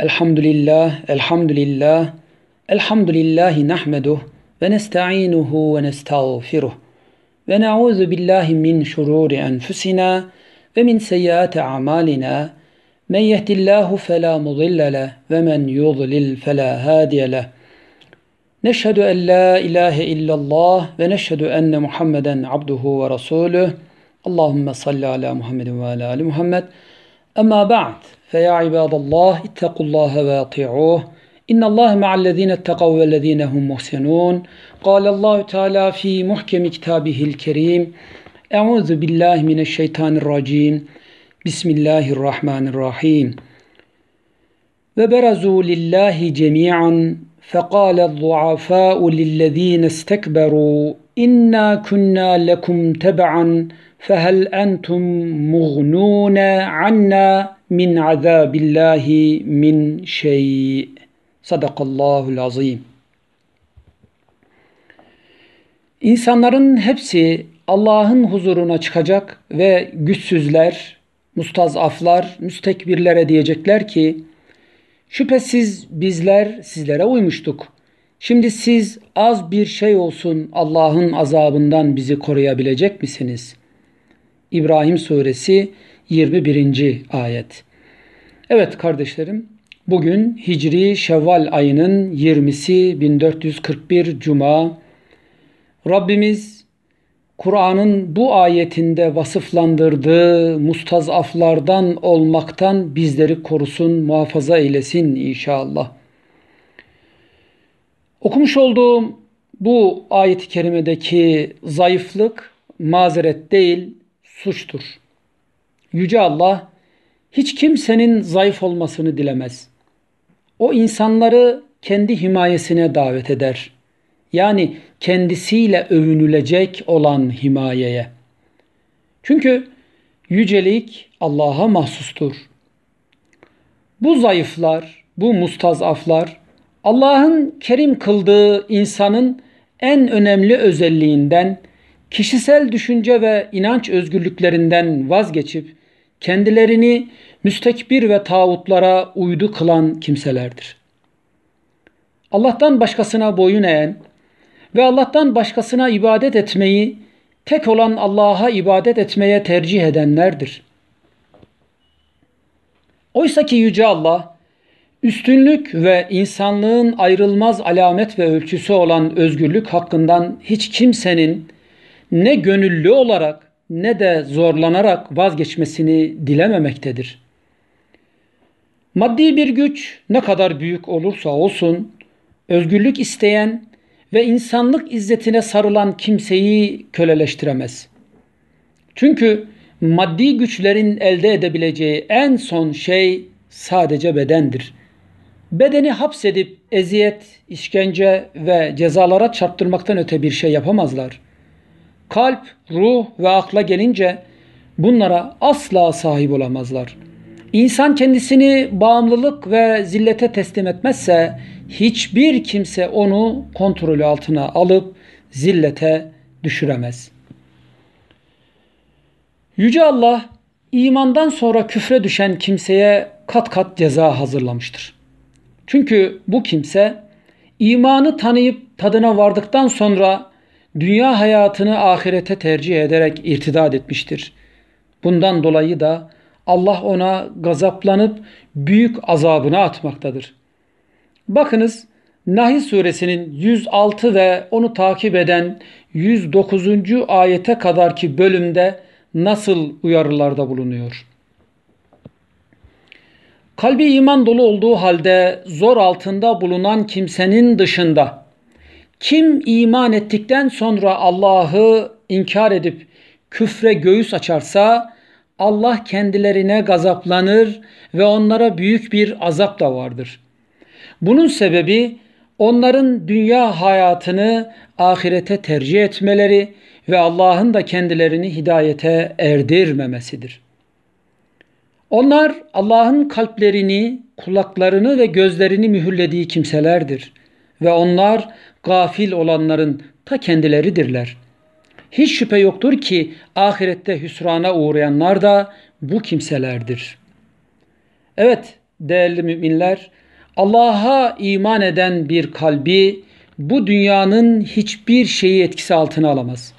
الحمد لله الحمد لله الحمد لله نحمده ونستعينه ونستغفره ونعوذ بالله من شرور أنفسنا ومن سيئات أعمالنا من يهد الله فلا مضل له ومن يضلل فلا هادي له نشهد أن لا إله إلا الله ونشهد أن محمدا عبده ورسوله اللهم صل على محمد وعلى آل محمد Ama ba'd fe ya ibadallah ittakullaha ve ati'uh. İnna Allah ma'allezine ittakav vellezine hum muhsenun. Kale Allahu Teala fi muhkemi kitabihil kerim. Euzu billahi mineşşeytanirracim. Bismillahirrahmanirrahim. Ve berazu lillahi cemi'an فقال الضعفاء للذين استكبروا إنا كنا لكم تبعا فَهَلْ أَنْتُمْ مُغْنُونَ عَنَّا مِنْ عَذَابِ اللّٰهِ مِنْ شَيْءٍ Sadakallahul azim. İnsanların hepsi Allah'ın huzuruna çıkacak ve güçsüzler, mustazaflar, müstekbirlere diyecekler ki şüphesiz bizler sizlere uymuştuk. Şimdi siz az bir şey olsun Allah'ın azabından bizi koruyabilecek misiniz?'' İbrahim suresi 21. ayet. Evet kardeşlerim bugün Hicri Şevval ayının 20'si 1441 Cuma. Rabbimiz Kur'an'ın bu ayetinde vasıflandırdığı mustazaflardan olmaktan bizleri korusun, muhafaza eylesin inşallah. Okumuş olduğum bu ayet-i kerimedeki zayıflık mazeret değil, suçtur. Yüce Allah hiç kimsenin zayıf olmasını dilemez. O insanları kendi himayesine davet eder. Yani kendisiyle övünülecek olan himayeye. Çünkü yücelik Allah'a mahsustur. Bu zayıflar, bu mustazaflar Allah'ın kerim kıldığı insanın en önemli özelliğinden kişisel düşünce ve inanç özgürlüklerinden vazgeçip kendilerini müstekbir ve tağutlara uydu kılan kimselerdir. Allah'tan başkasına boyun eğen ve Allah'tan başkasına ibadet etmeyi tek olan Allah'a ibadet etmeye tercih edenlerdir. Oysa ki Yüce Allah, üstünlük ve insanlığın ayrılmaz alamet ve ölçüsü olan özgürlük hakkından hiç kimsenin ne gönüllü olarak ne de zorlanarak vazgeçmesini dilememektedir. Maddi bir güç ne kadar büyük olursa olsun özgürlük isteyen ve insanlık izzetine sarılan kimseyi köleleştiremez. Çünkü maddi güçlerin elde edebileceği en son şey sadece bedendir. Bedeni hapsedip eziyet, işkence ve cezalara çarptırmaktan öte bir şey yapamazlar kalp, ruh ve akla gelince bunlara asla sahip olamazlar. İnsan kendisini bağımlılık ve zillete teslim etmezse hiçbir kimse onu kontrolü altına alıp zillete düşüremez. Yüce Allah imandan sonra küfre düşen kimseye kat kat ceza hazırlamıştır. Çünkü bu kimse imanı tanıyıp tadına vardıktan sonra dünya hayatını ahirete tercih ederek irtidad etmiştir. Bundan dolayı da Allah ona gazaplanıp büyük azabına atmaktadır. Bakınız Nahl suresinin 106 ve onu takip eden 109. ayete kadarki bölümde nasıl uyarılarda bulunuyor. Kalbi iman dolu olduğu halde zor altında bulunan kimsenin dışında kim iman ettikten sonra Allah'ı inkar edip küfre göğüs açarsa Allah kendilerine gazaplanır ve onlara büyük bir azap da vardır. Bunun sebebi onların dünya hayatını ahirete tercih etmeleri ve Allah'ın da kendilerini hidayete erdirmemesidir. Onlar Allah'ın kalplerini, kulaklarını ve gözlerini mühürlediği kimselerdir ve onlar gafil olanların ta kendileridirler. Hiç şüphe yoktur ki ahirette hüsrana uğrayanlar da bu kimselerdir. Evet değerli müminler Allah'a iman eden bir kalbi bu dünyanın hiçbir şeyi etkisi altına alamaz.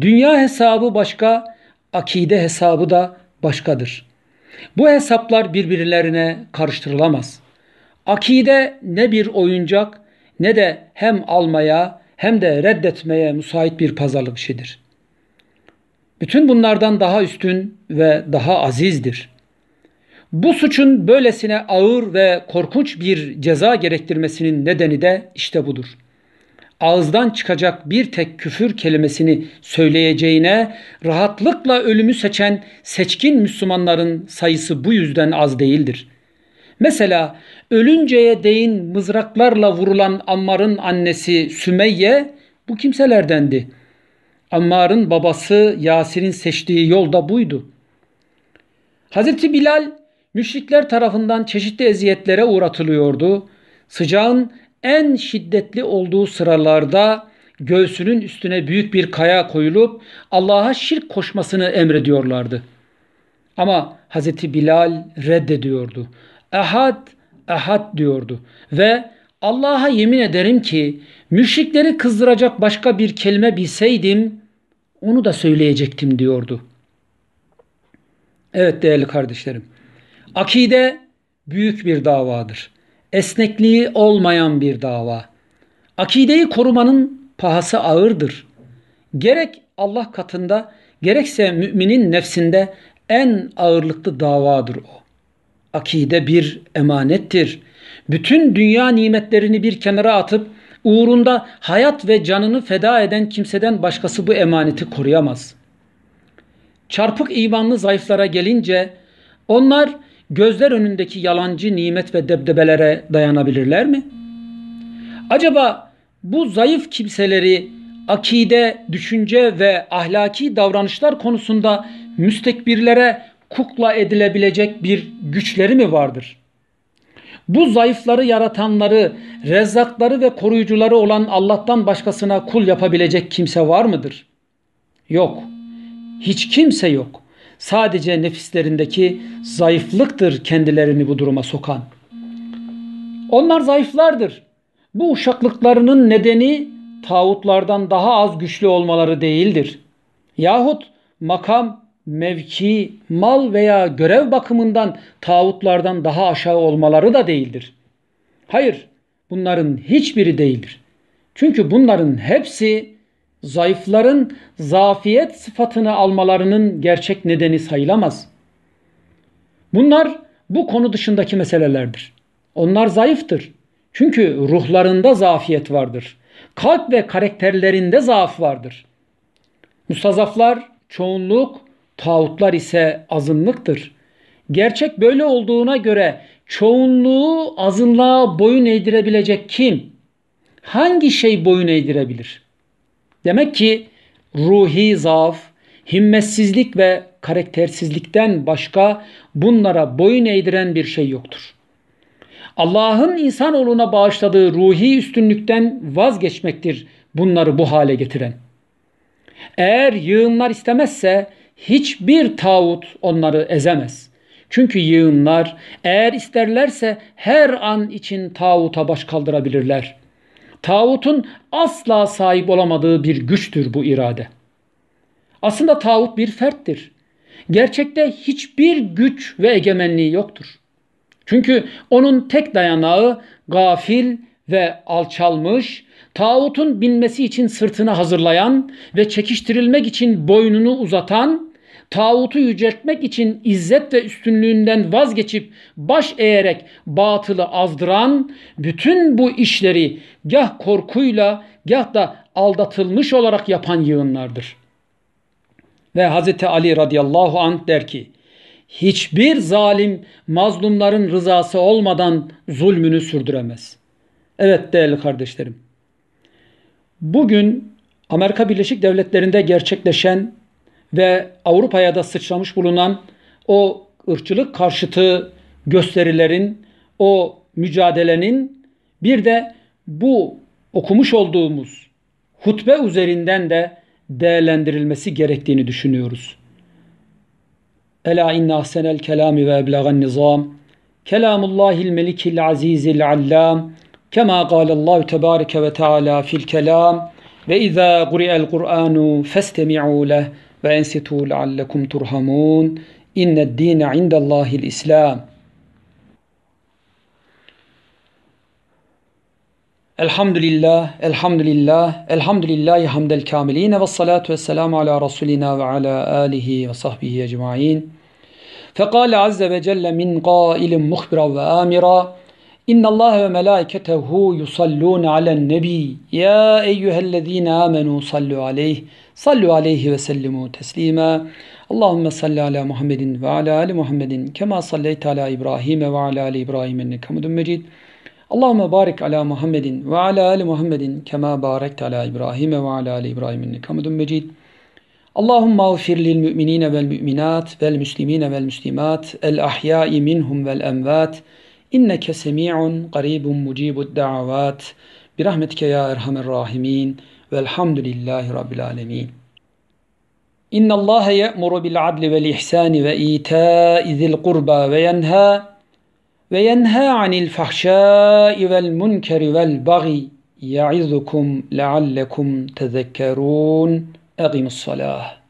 Dünya hesabı başka, akide hesabı da başkadır. Bu hesaplar birbirlerine karıştırılamaz. Akide ne bir oyuncak ne de hem almaya hem de reddetmeye müsait bir pazarlık işidir. Bütün bunlardan daha üstün ve daha azizdir. Bu suçun böylesine ağır ve korkunç bir ceza gerektirmesinin nedeni de işte budur. Ağızdan çıkacak bir tek küfür kelimesini söyleyeceğine rahatlıkla ölümü seçen seçkin Müslümanların sayısı bu yüzden az değildir.'' Mesela ölünceye değin mızraklarla vurulan Ammar'ın annesi Sümeyye bu kimselerdendi. Ammar'ın babası Yasir'in seçtiği yol da buydu. Hazreti Bilal müşrikler tarafından çeşitli eziyetlere uğratılıyordu. Sıcağın en şiddetli olduğu sıralarda göğsünün üstüne büyük bir kaya koyulup Allah'a şirk koşmasını emrediyorlardı. Ama Hazreti Bilal reddediyordu ehad, ehad diyordu. Ve Allah'a yemin ederim ki müşrikleri kızdıracak başka bir kelime bilseydim onu da söyleyecektim diyordu. Evet değerli kardeşlerim. Akide büyük bir davadır. Esnekliği olmayan bir dava. Akideyi korumanın pahası ağırdır. Gerek Allah katında gerekse müminin nefsinde en ağırlıklı davadır o. Akide bir emanettir. Bütün dünya nimetlerini bir kenara atıp uğrunda hayat ve canını feda eden kimseden başkası bu emaneti koruyamaz. Çarpık imanlı zayıflara gelince onlar gözler önündeki yalancı nimet ve debdebelere dayanabilirler mi? Acaba bu zayıf kimseleri akide, düşünce ve ahlaki davranışlar konusunda müstekbirlere kukla edilebilecek bir güçleri mi vardır? Bu zayıfları yaratanları, rezzakları ve koruyucuları olan Allah'tan başkasına kul yapabilecek kimse var mıdır? Yok. Hiç kimse yok. Sadece nefislerindeki zayıflıktır kendilerini bu duruma sokan. Onlar zayıflardır. Bu uşaklıklarının nedeni tağutlardan daha az güçlü olmaları değildir. Yahut makam, mevki, mal veya görev bakımından tağutlardan daha aşağı olmaları da değildir. Hayır, bunların hiçbiri değildir. Çünkü bunların hepsi zayıfların zafiyet sıfatını almalarının gerçek nedeni sayılamaz. Bunlar bu konu dışındaki meselelerdir. Onlar zayıftır. Çünkü ruhlarında zafiyet vardır. Kalp ve karakterlerinde zaaf vardır. Mustazaflar çoğunluk Tağutlar ise azınlıktır. Gerçek böyle olduğuna göre çoğunluğu azınlığa boyun eğdirebilecek kim? Hangi şey boyun eğdirebilir? Demek ki ruhi zaaf, himmetsizlik ve karaktersizlikten başka bunlara boyun eğdiren bir şey yoktur. Allah'ın insanoğluna bağışladığı ruhi üstünlükten vazgeçmektir bunları bu hale getiren. Eğer yığınlar istemezse hiçbir tağut onları ezemez. Çünkü yığınlar eğer isterlerse her an için tağuta baş kaldırabilirler. Tağutun asla sahip olamadığı bir güçtür bu irade. Aslında tağut bir ferttir. Gerçekte hiçbir güç ve egemenliği yoktur. Çünkü onun tek dayanağı gafil ve alçalmış, tağutun binmesi için sırtını hazırlayan ve çekiştirilmek için boynunu uzatan tağutu yüceltmek için izzet ve üstünlüğünden vazgeçip baş eğerek batılı azdıran bütün bu işleri gah korkuyla gah da aldatılmış olarak yapan yığınlardır. Ve Hz. Ali radıyallahu anh der ki, hiçbir zalim mazlumların rızası olmadan zulmünü sürdüremez. Evet değerli kardeşlerim, bugün Amerika Birleşik Devletleri'nde gerçekleşen ve Avrupa'ya da sıçramış bulunan o ırkçılık karşıtı gösterilerin, o mücadelenin bir de bu okumuş olduğumuz hutbe üzerinden de değerlendirilmesi gerektiğini düşünüyoruz. Ela inna ahsenel kelami ve eblagan nizam kelamullahil melikil azizil allam kema galallahu tebareke ve teala fil kelam ve izâ guri'el kur'anu festemi'u leh ve ensitu leallekum turhamun. İnned dine indallahil İslam. Elhamdülillah, elhamdülillah, elhamdülillahi hamdel kamiline ve salatu ve selamu ala rasulina ve ala alihi ve sahbihi ecma'in. Fekale azze ve celle min qailin muhbira ve amira. إن الله وملائكته يصلون على النبي يا أيها الذين آمنوا صلوا عليه صلوا عليه وسلموا تسليما اللهم صل على محمد وعلى آل محمد كما صليت على إبراهيم وعلى آل إبراهيم إنك حميد مجيد اللهم بارك على محمد وعلى آل محمد كما باركت على إبراهيم وعلى آل إبراهيم إنك حميد مجيد اللهم اغفر للمؤمنين والمؤمنات والمسلمين والمسلمات الأحياء منهم والأموات إنك سميع قريب مجيب الدعوات برحمتك يا أرحم الراحمين والحمد لله رب العالمين إن الله يأمر بالعدل والإحسان وإيتاء ذي القربى وينهى وينهى عن الفحشاء والمنكر والبغي يعظكم لعلكم تذكرون أقم الصلاة